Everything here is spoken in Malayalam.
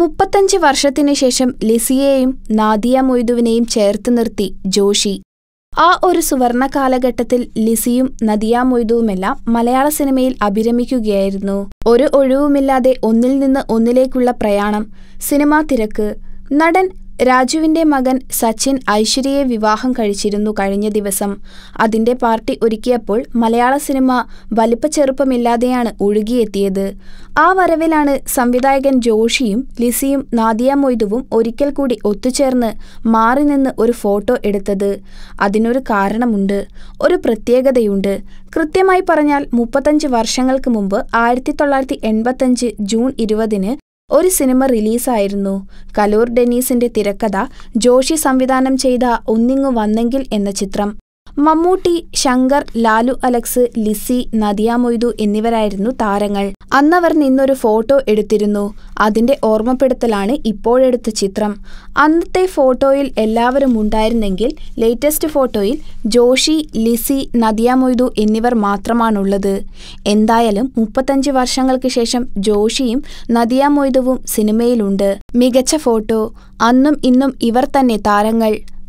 മുപ്പത്തഞ്ച് വർഷത്തിനു ശേഷം ലിസിയെയും നാദിയ മൊയ്തുവിനെയും ചേർത്ത് നിർത്തി ജോഷി ആ ഒരു സുവർണ കാലഘട്ടത്തിൽ ലിസിയും നദിയ മൊയ്തുവുമെല്ലാം മലയാള സിനിമയിൽ അഭിരമിക്കുകയായിരുന്നു ഒരു ഒഴിവുമില്ലാതെ ഒന്നിൽ നിന്ന് ഒന്നിലേക്കുള്ള പ്രയാണം സിനിമാ തിരക്ക് നടൻ രാജുവിന്റെ മകൻ സച്ചിൻ ഐശ്വര്യയെ വിവാഹം കഴിച്ചിരുന്നു കഴിഞ്ഞ ദിവസം അതിന്റെ പാർട്ടി ഒരുക്കിയപ്പോൾ മലയാള സിനിമ വലിപ്പച്ചെറുപ്പമില്ലാതെയാണ് ഒഴുകിയെത്തിയത് ആ വരവിലാണ് സംവിധായകൻ ജോഷിയും ലിസിയും നാദിയ മൊയ്തുവും ഒരിക്കൽ കൂടി ഒത്തുചേർന്ന് മാറി നിന്ന് ഒരു ഫോട്ടോ എടുത്തത് അതിനൊരു കാരണമുണ്ട് ഒരു പ്രത്യേകതയുണ്ട് കൃത്യമായി പറഞ്ഞാൽ മുപ്പത്തഞ്ച് വർഷങ്ങൾക്ക് മുമ്പ് ആയിരത്തി തൊള്ളായിരത്തി എൺപത്തഞ്ച് ജൂൺ ഇരുപതിന് ഒരു സിനിമ റിലീസായിരുന്നു കലൂർ ഡെനീസിന്റെ തിരക്കഥ ജോഷി സംവിധാനം ചെയ്ത ഒന്നിങ്ങു വന്നെങ്കിൽ എന്ന ചിത്രം മമ്മൂട്ടി ശങ്കർ ലാലു അലക്സ് ലിസി നദിയ മൊയ്തു എന്നിവരായിരുന്നു താരങ്ങൾ അന്നവർ നിന്നൊരു ഫോട്ടോ എടുത്തിരുന്നു അതിന്റെ ഓർമ്മപ്പെടുത്തലാണ് ഇപ്പോഴെടുത്ത ചിത്രം അന്നത്തെ ഫോട്ടോയിൽ എല്ലാവരും ഉണ്ടായിരുന്നെങ്കിൽ ലേറ്റസ്റ്റ് ഫോട്ടോയിൽ ജോഷി ലിസി നദിയ മൊയ്തു എന്നിവർ മാത്രമാണുള്ളത് എന്തായാലും മുപ്പത്തഞ്ച് വർഷങ്ങൾക്ക് ശേഷം ജോഷിയും നദിയ മൊയ്തുവും സിനിമയിലുണ്ട് മികച്ച ഫോട്ടോ അന്നും ഇന്നും ഇവർ തന്നെ താരങ്ങൾ